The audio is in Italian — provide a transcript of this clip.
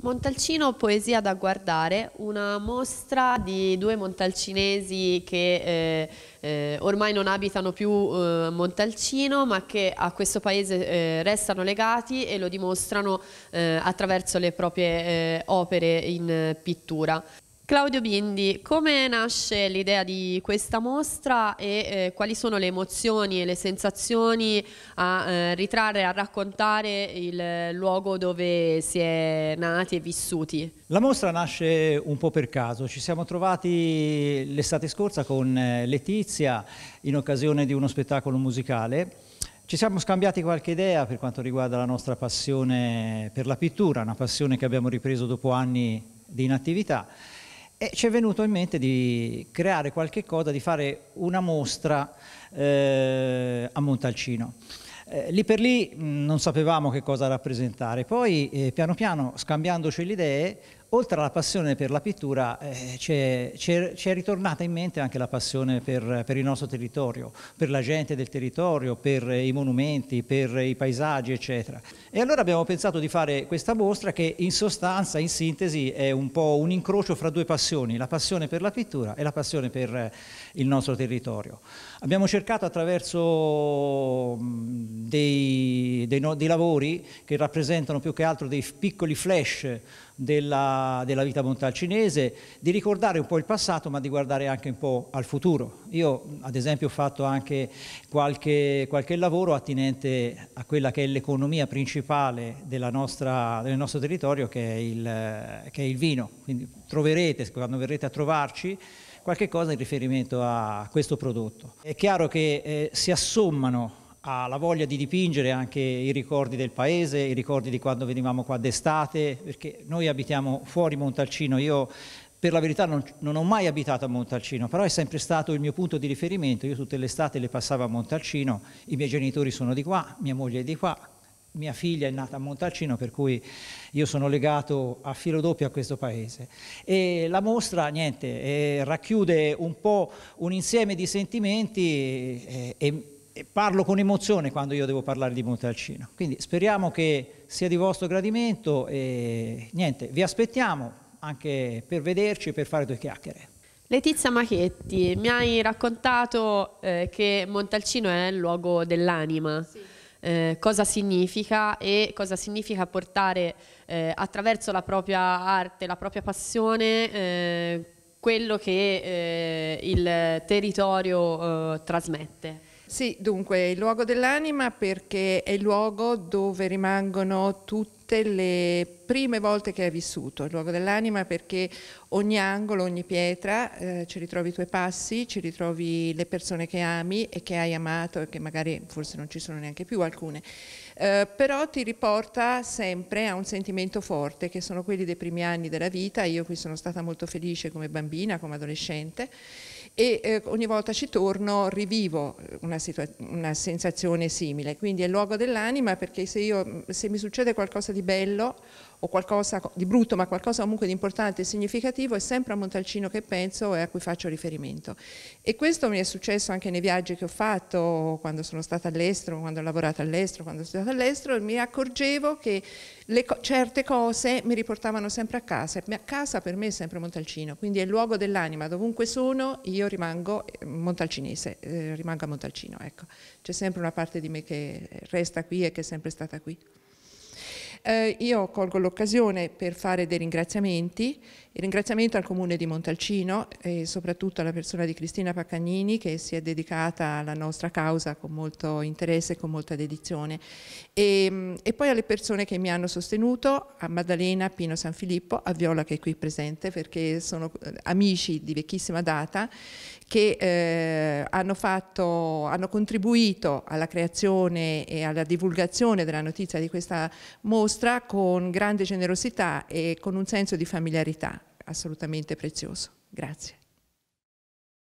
Montalcino Poesia da guardare, una mostra di due montalcinesi che eh, eh, ormai non abitano più eh, Montalcino ma che a questo paese eh, restano legati e lo dimostrano eh, attraverso le proprie eh, opere in pittura. Claudio Bindi, come nasce l'idea di questa mostra e eh, quali sono le emozioni e le sensazioni a eh, ritrarre, a raccontare il luogo dove si è nati e vissuti? La mostra nasce un po' per caso, ci siamo trovati l'estate scorsa con eh, Letizia in occasione di uno spettacolo musicale ci siamo scambiati qualche idea per quanto riguarda la nostra passione per la pittura, una passione che abbiamo ripreso dopo anni di inattività e ci è venuto in mente di creare qualche cosa, di fare una mostra eh, a Montalcino. Eh, lì per lì mh, mm, non sapevamo che cosa rappresentare, poi eh, piano piano scambiandoci le idee oltre alla passione per la pittura eh, ci è ritornata in mente anche la passione per, per, il nostro territorio, per la gente del territorio, per i monumenti, per i paesaggi eccetera. E allora abbiamo pensato di fare questa mostra che in sostanza, in sintesi, è un po' un incrocio fra due passioni, la passione per la pittura e la passione per il nostro territorio. Abbiamo cercato attraverso dei, dei, no, dei, lavori che rappresentano più che altro dei piccoli flash della, della vita montale cinese, di ricordare un po' il passato ma di guardare anche un po' al futuro. Io ad esempio ho fatto anche qualche, qualche lavoro attinente a quella che è l'economia principale nostra, del nostro territorio che è, il, che è il vino, quindi troverete quando verrete a trovarci qualche cosa in riferimento a questo prodotto. È chiaro che eh, si assommano ha la voglia di dipingere anche i ricordi del paese, i ricordi di quando venivamo qua d'estate, perché noi abitiamo fuori Montalcino, io per la verità non, non, ho mai abitato a Montalcino, però è sempre stato il mio punto di riferimento, io tutte le estate le passavo a Montalcino, i miei genitori sono di qua, mia moglie è di qua, mia figlia è nata a Montalcino, per cui io sono legato a filo doppio a questo paese. E la mostra, niente, eh, racchiude un po' un insieme di sentimenti eh, e, e parlo con emozione quando io devo parlare di Montalcino. Quindi speriamo che sia di vostro gradimento e niente, vi aspettiamo anche per vederci e per fare due chiacchiere. Letizia Machetti, mi hai raccontato eh, che Montalcino è il luogo dell'anima. Sì. Eh, cosa significa e cosa significa portare eh, attraverso la propria arte, la propria passione, eh, quello che eh, il territorio eh, trasmette. Sì, dunque, il luogo dell'anima perché è il luogo dove rimangono tutte le prime volte che hai vissuto, il luogo dell'anima perché ogni angolo, ogni pietra, eh, ci ritrovi i tuoi passi, ci ritrovi le persone che ami e che hai amato e che magari forse non ci sono neanche più alcune, eh, però ti riporta sempre a un sentimento forte che sono quelli dei primi anni della vita, io qui sono stata molto felice come bambina, come adolescente e eh, ogni volta ci torno rivivo eh, una, una sensazione simile, quindi è il luogo dell'anima perché se, io, se mi succede qualcosa di bello o qualcosa di brutto, ma qualcosa comunque di importante e significativo, è sempre a Montalcino che penso e a cui faccio riferimento. E questo mi è successo anche nei viaggi che ho fatto, quando sono stata all'estero, quando ho lavorato all'estero, quando sono stata all'estero, mi accorgevo che le, certe cose mi riportavano sempre a casa, E a casa per me è sempre Montalcino, quindi è il luogo dell'anima, dovunque sono io rimango eh, montalcinese, eh, rimango a Montalcino, ecco. C'è sempre una parte di me che resta qui e che è sempre stata qui. Eh, io colgo l'occasione per fare dei ringraziamenti, il ringraziamento al Comune di Montalcino e soprattutto alla persona di Cristina Paccagnini che si è dedicata alla nostra causa con molto interesse e con molta dedizione e, ehm, e poi alle persone che mi hanno sostenuto, a Maddalena, a Pino San Filippo, a Viola che è qui presente perché sono eh, amici di vecchissima data che eh, hanno, fatto, hanno contribuito alla creazione e alla divulgazione della notizia di questa morte mostra con grande generosità e con un senso di familiarità assolutamente prezioso. Grazie.